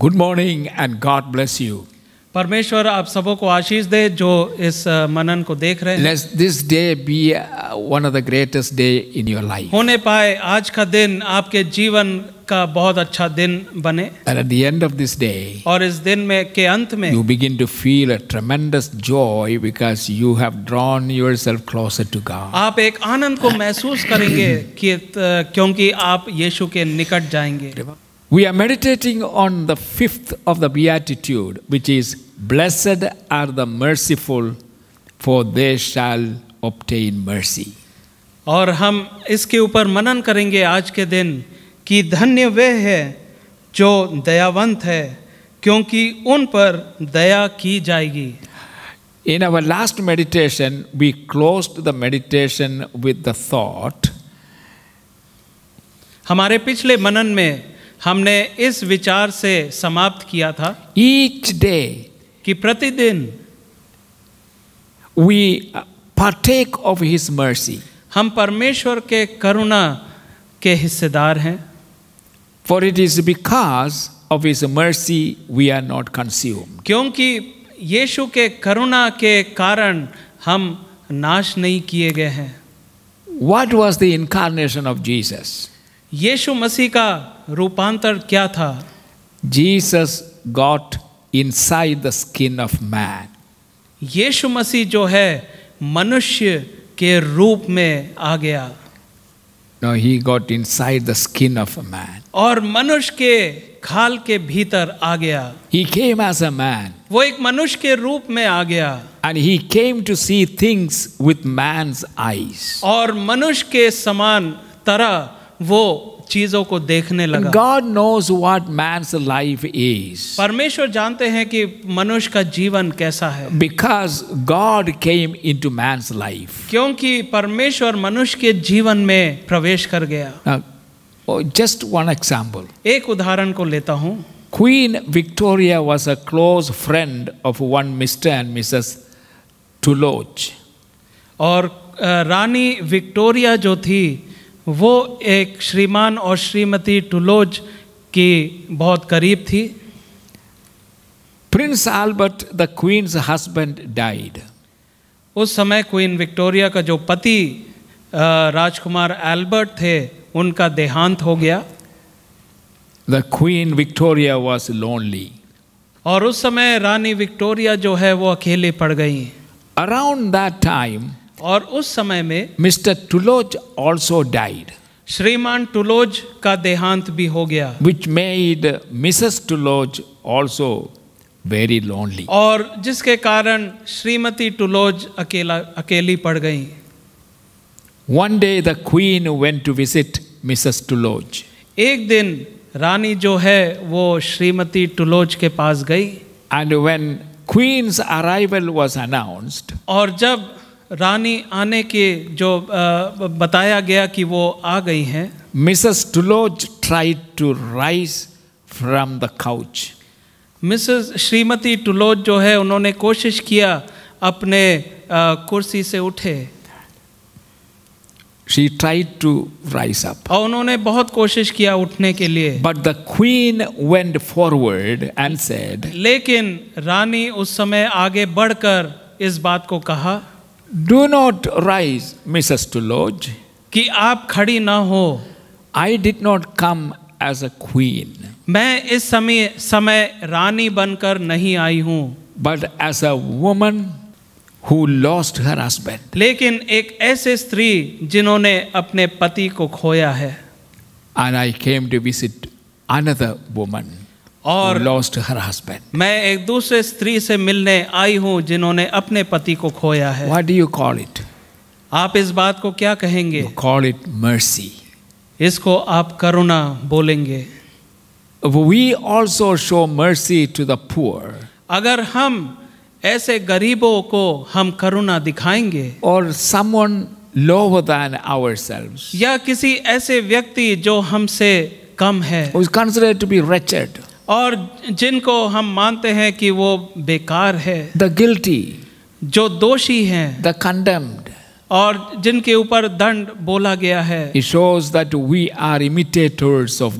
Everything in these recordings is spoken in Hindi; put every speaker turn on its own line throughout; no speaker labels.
Good morning and God bless you
परमेश्वर आप सबों को आशीष दे जो इस मनन को देख रहे हैं this day be one of the greatest day in your life होने पाए आज का दिन आपके जीवन का बहुत अच्छा दिन बने
at the end of this day
और इस दिन में के अंत में you
begin to feel a tremendous joy because you have drawn yourself closer to God
आप एक आनंद को महसूस करेंगे कि क्योंकि आप यीशु के निकट जाएंगे
we are meditating on the fifth of the Beatitude, which is Blessed are the merciful, for they shall obtain mercy.
और हम इसके ऊपर मनन करेंगे आज के दिन कि धन्य वे है जो दयावंत है क्योंकि उन पर दया की जाएगी In our last meditation, we closed the meditation with the thought. हमारे पिछले मनन में हमने इस विचार से समाप्त किया था ईच डे कि प्रतिदिन we partake of his mercy हम परमेश्वर के करुणा के हिस्सेदार हैं for it is because of his mercy we are not consume क्योंकि यीशु के करुणा के कारण हम नाश नहीं किए गए हैं what was the incarnation of Jesus यीशु मसीह का रूपांतर क्या था Jesus got inside the skin of man यीशु मसीह जो है मनुष्य के रूप में आ गया
no he got inside the skin of a man
और मनुष्य के खाल के भीतर आ गया ही केम एज अ मैन वो एक मनुष्य के रूप में आ गया and he came to see things with man eyes और मनुष्य के समान तरह वो चीजों को देखने लगा
God knows what man's life is
परमेश्वर जानते हैं कि मनुष्य का जीवन कैसा है because God came into man's life क्योंकि परमेश्वर मनुष्य के जीवन में प्रवेश कर गया जस्ट वन एग्जाम्पल एक उदाहरण को लेता हूँ
queen Victoria was a close friend of one mister and missus
Tulloch और रानी विक्टोरिया जो थी वो एक श्रीमान और श्रीमती टुलोज की बहुत करीब थी prince Albert the queen's husband died उस समय क्वीन विक्टोरिया का जो पति राजकुमार एल्बर्ट थे उनका देहांत हो गया
the queen Victoria
was lonely और उस समय रानी विक्टोरिया जो है वो अकेले पड़ गई अराउंड दैट टाइम और उस समय में मिस्टर टुलोज ऑल्सो डाइड श्रीमान टुलोज का देहांत भी हो गया which made missus Tulloch also very lonely और जिसके कारण श्रीमती टुलोज अकेला अकेली पड़ गई one day the queen
went to visit missus Tulloch
एक दिन रानी जो है वो श्रीमती टुलोज के पास गई and when queen's arrival was
announced
और जब रानी आने के जो बताया गया कि वो आ गई हैं
missus Tulloch tried to rise from the couch
missus श्रीमती टुलोज जो है उन्होंने कोशिश किया अपने कुर्सी से उठे She tried to rise up. और उन्होंने बहुत कोशिश किया उठने के लिए But the queen went forward and said, लेकिन रानी उस समय आगे बढ़कर इस बात को कहा do not rise missus Tulloch कि आप खड़ी ना हो I did not come as a queen मैं इस समय समय रानी बनकर नहीं आई हूं but as a woman who
lost her husband
लेकिन एक ऐसे स्त्री जिन्होंने अपने पति को खोया है and I came to visit another woman और लॉस्ट हर हस्बैंड मैं एक दूसरे स्त्री से मिलने आई हूं जिन्होंने अपने पति को खोया है what do you call it आप इस बात को क्या कहेंगे कॉल इट मर्सी इसको आप करुणा बोलेंगे we
also show mercy to the poor
अगर हम ऐसे गरीबों को हम करुणा दिखाएंगे और समवन lower than ourselves या किसी ऐसे व्यक्ति जो हमसे कम है who is considered to और जिनको हम मानते हैं कि वो बेकार है द गिल्टी जो दोषी हैं द कंडेम्ड और जिनके ऊपर दंड बोला गया है
It shows that we are imitators of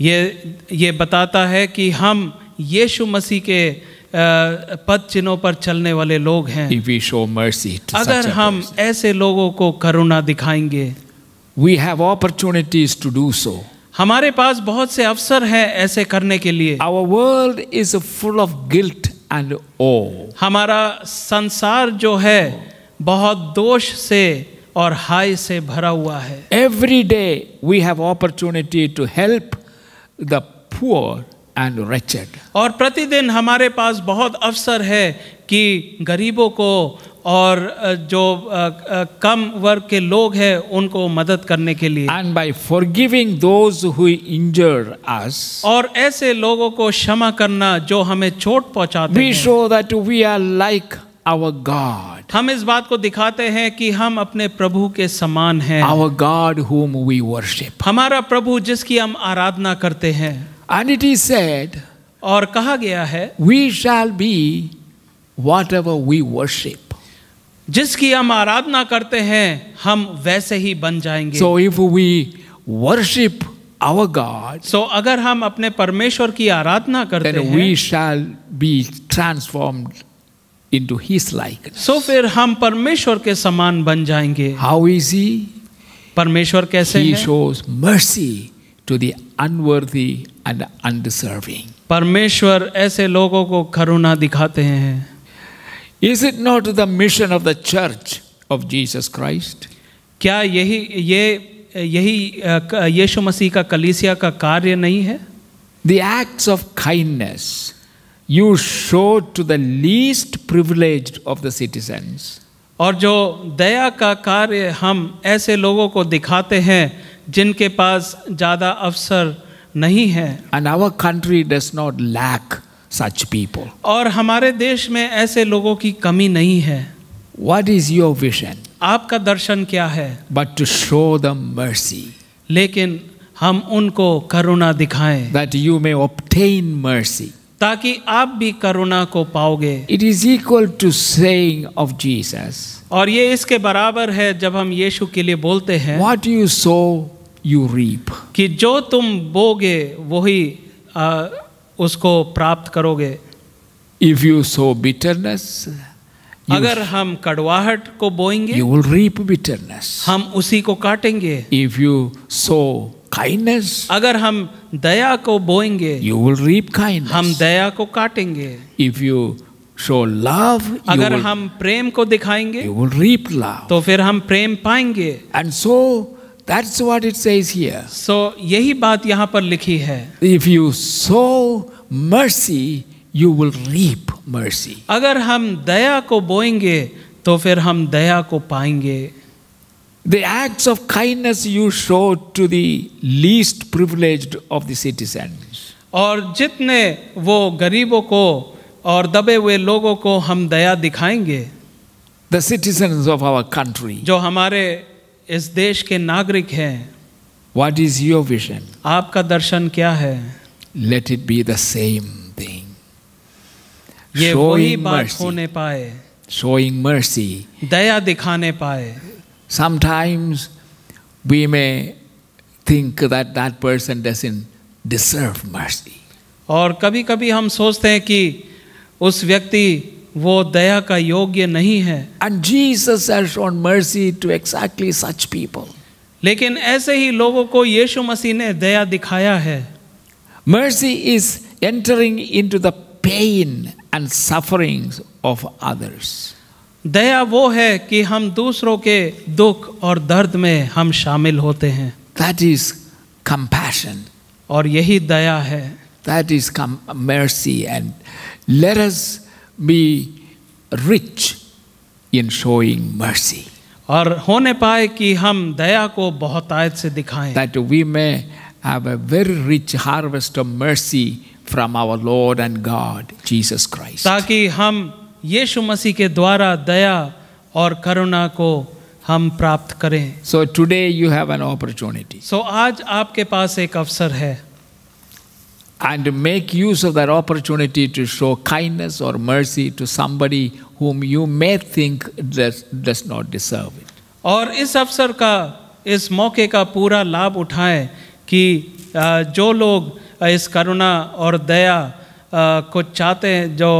ये ये बताता है कि हम यीशु मसीह के पद चिन्हों पर चलने वाले लोग हैं अगर हम ऐसे लोगों को करुणा दिखाएंगे we have opportunities to do so हमारे पास बहुत से अवसर हैं ऐसे करने के लिए our world is full of guilt and oh हमारा संसार जो है बहुत दोष से और हाय से भरा हुआ है every day we have opportunity to help the poor and wretched और प्रतिदिन हमारे पास बहुत अवसर है कि गरीबों को और जो कम वर्ग के लोग हैं उनको मदद करने के लिए and by forgiving those who injured us और ऐसे लोगों को क्षमा करना जो हमें चोट पहुंचाते we show that we are like our God हम इस बात को दिखाते हैं कि हम अपने प्रभु के समान हैं our God whom we worship हमारा प्रभु जिसकी हम आराधना करते हैं एंड इट इज सेड और कहा गया है we shall be whatever we worship जिसकी हम आराधना करते हैं हम वैसे ही बन जाएंगे so if we worship our God so अगर हम अपने परमेश्वर की आराधना करते then we shall be transformed into His like so फिर हम परमेश्वर के समान बन जाएंगे हाउ इज ही परमेश्वर कैसे he shows mercy to the unworthy and undeserving परमेश्वर ऐसे लोगों को करुणा दिखाते हैं Is it not the mission of the church of Jesus Christ? क्या यही ये यही यीशु मसीह का कलीसिया का कार्य नहीं है The acts of kindness you show to the least
privileged of the citizens.
और जो दया का कार्य हम ऐसे लोगों को दिखाते हैं जिनके पास ज़्यादा अवसर नहीं है And our country does not lack such people. और हमारे देश में ऐसे लोगों की कमी नहीं है What is your vision? आपका दर्शन क्या है But to show them mercy. लेकिन हम उनको करुणा दिखाएं That you may obtain mercy. ताकि आप भी करुणा को पाओगे it is equal to saying of Jesus और ये इसके बराबर है जब हम यीशु के लिए बोलते हैं what you sow you reap कि जो तुम बोगे वही उसको प्राप्त करोगे इफ यू सो बिटरनेस अगर हम कड़वाहट को बोएंगे यू विल
रीप बिटरनेस
हम उसी को काटेंगे इफ यू सो काइंडनेस अगर हम दया को बोएंगे यू विल रीप kindness हम दया को काटेंगे इफ यू शो लव अगर हम प्रेम को दिखाएंगे यू विल रीप लव तो फिर हम प्रेम पाएंगे and so so That's what it says here. So यही बात यहाँ पर लिखी है. If you sow mercy, you will reap mercy. अगर हम दया को बोएंगे तो फिर हम दया को पाएंगे. The acts of kindness you show to the least privileged of the citizens. और जितने वो गरीबों को और दबे हुए लोगों को हम दया दिखाएंगे. The citizens of our country. जो हमारे इस देश के नागरिक हैं
वाट इज योर विजन
आपका दर्शन क्या है
let it be the same thing ये वही बात होने पाए शोइंग मर्सी
दया दिखाने पाए sometimes we may think that that person doesn't
deserve mercy
और कभी कभी हम सोचते हैं कि उस व्यक्ति वो दया का योग्य नहीं है and Jesus has shown mercy to exactly such people लेकिन ऐसे ही लोगों को यीशु मसीह ने दया दिखाया है mercy is entering into the pain and sufferings of others दया वो है कि हम दूसरों के दुख और दर्द में हम शामिल होते हैं दैट इज कंपैशन और यही दया है
that is mercy and let us be
rich in showing mercy. और होने पाए कि हम दया को बहुतायत से दिखाएं that we may have a very rich harvest of
mercy from our Lord and God Jesus Christ.
ताकि हम यीशु मसीह के द्वारा दया और करुणा को हम प्राप्त करें so today you have an opportunity so आज आपके पास एक अवसर है
and make use of that opportunity to show kindness or mercy to somebody whom you may think does, does not deserve it.
और इस अवसर का इस मौके का पूरा लाभ उठाएं कि जो लोग इस करुणा और दया को चाहते हैं जो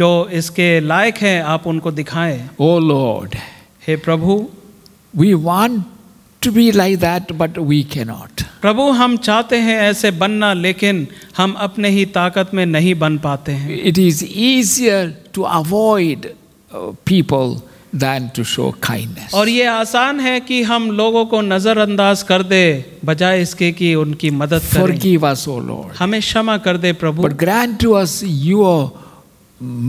जो इसके लायक हैं आप उनको दिखाएं ओ लॉर्ड हे प्रभु we want to be like that but we can not प्रभु हम चाहते हैं ऐसे बनना लेकिन हम अपने ही ताकत में नहीं बन पाते हैं it is easier to avoid people than to show kindness. और ये आसान है कि हम लोगों को नजरअंदाज कर दे बजाय इसके कि उनकी मदद करें. us, Lord. हमें क्षमा कर दे प्रभु. But grant to us your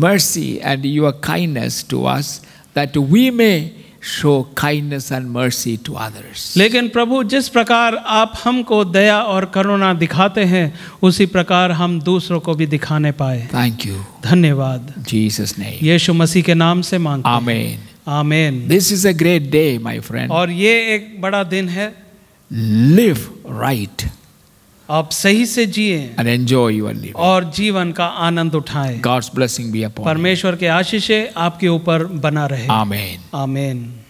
mercy and your kindness to us that we may show kindness and mercy to others. लेकिन प्रभु जिस प्रकार आप हमको दया और करुणा दिखाते हैं उसी प्रकार हम दूसरों को भी दिखाने पाए Thank you. धन्यवाद
Jesus name.
यीशु मसीह के नाम से मांगते Amen. Amen. This is a great day, my friend. और ये एक बड़ा दिन है. Live right. आप सही से जिए एंड एंजॉय your living. और जीवन का आनंद उठाएं गॉड्स ब्लेसिंग भी परमेश्वर के आशीषे आपके ऊपर बना रहे आमेन आमेन